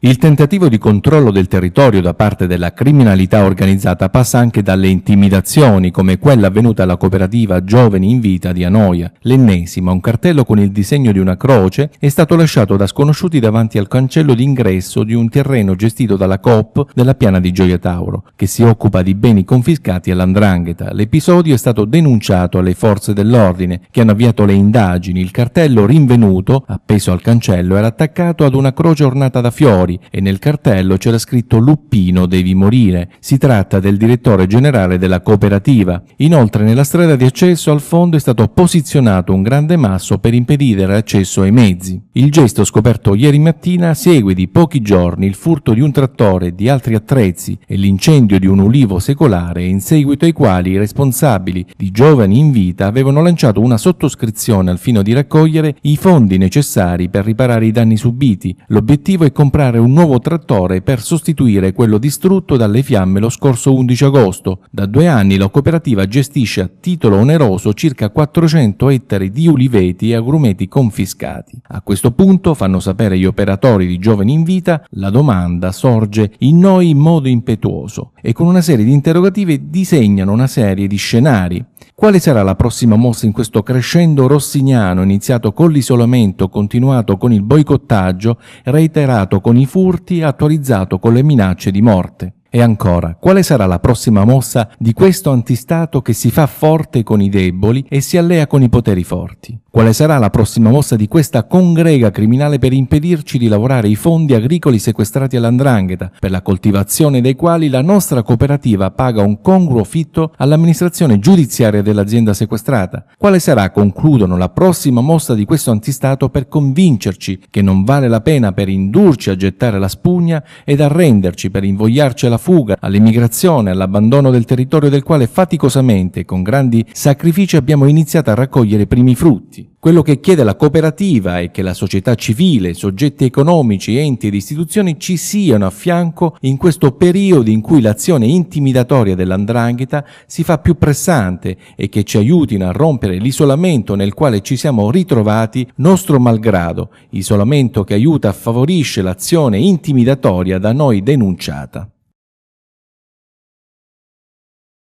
Il tentativo di controllo del territorio da parte della criminalità organizzata passa anche dalle intimidazioni, come quella avvenuta alla cooperativa Giovani in Vita di Anoia, l'ennesima, un cartello con il disegno di una croce è stato lasciato da sconosciuti davanti al cancello d'ingresso di un terreno gestito dalla COP della piana di Gioia Tauro, che si occupa di beni confiscati all'andrangheta. L'episodio è stato denunciato alle forze dell'ordine, che hanno avviato le indagini. Il cartello rinvenuto, appeso al cancello, era attaccato ad una croce ornata da fiori fuori e nel cartello c'era scritto Luppino devi morire. Si tratta del direttore generale della cooperativa. Inoltre nella strada di accesso al fondo è stato posizionato un grande masso per impedire l'accesso ai mezzi. Il gesto scoperto ieri mattina segue di pochi giorni il furto di un trattore e di altri attrezzi e l'incendio di un ulivo secolare in seguito ai quali i responsabili di giovani in vita avevano lanciato una sottoscrizione al fine di raccogliere i fondi necessari per riparare i danni subiti. L'obiettivo è comprare comprare un nuovo trattore per sostituire quello distrutto dalle fiamme lo scorso 11 agosto. Da due anni la cooperativa gestisce a titolo oneroso circa 400 ettari di uliveti e agrumeti confiscati. A questo punto, fanno sapere gli operatori di Giovani in Vita, la domanda sorge in noi in modo impetuoso e con una serie di interrogativi disegnano una serie di scenari quale sarà la prossima mossa in questo crescendo rossignano iniziato con l'isolamento, continuato con il boicottaggio, reiterato con i furti, attualizzato con le minacce di morte? E ancora, quale sarà la prossima mossa di questo antistato che si fa forte con i deboli e si allea con i poteri forti? Quale sarà la prossima mossa di questa congrega criminale per impedirci di lavorare i fondi agricoli sequestrati all'andrangheta, per la coltivazione dei quali la nostra cooperativa paga un congruo fitto all'amministrazione giudiziaria dell'azienda sequestrata? Quale sarà, concludono, la prossima mossa di questo antistato per convincerci che non vale la pena per indurci a gettare la spugna ed arrenderci per invogliarci alla fuga, all'emigrazione, all'abbandono del territorio del quale faticosamente, e con grandi sacrifici, abbiamo iniziato a raccogliere i primi frutti? Quello che chiede la cooperativa è che la società civile, soggetti economici, enti ed istituzioni ci siano a fianco in questo periodo in cui l'azione intimidatoria dell'andrangheta si fa più pressante e che ci aiutino a rompere l'isolamento nel quale ci siamo ritrovati nostro malgrado, isolamento che aiuta e favorisce l'azione intimidatoria da noi denunciata.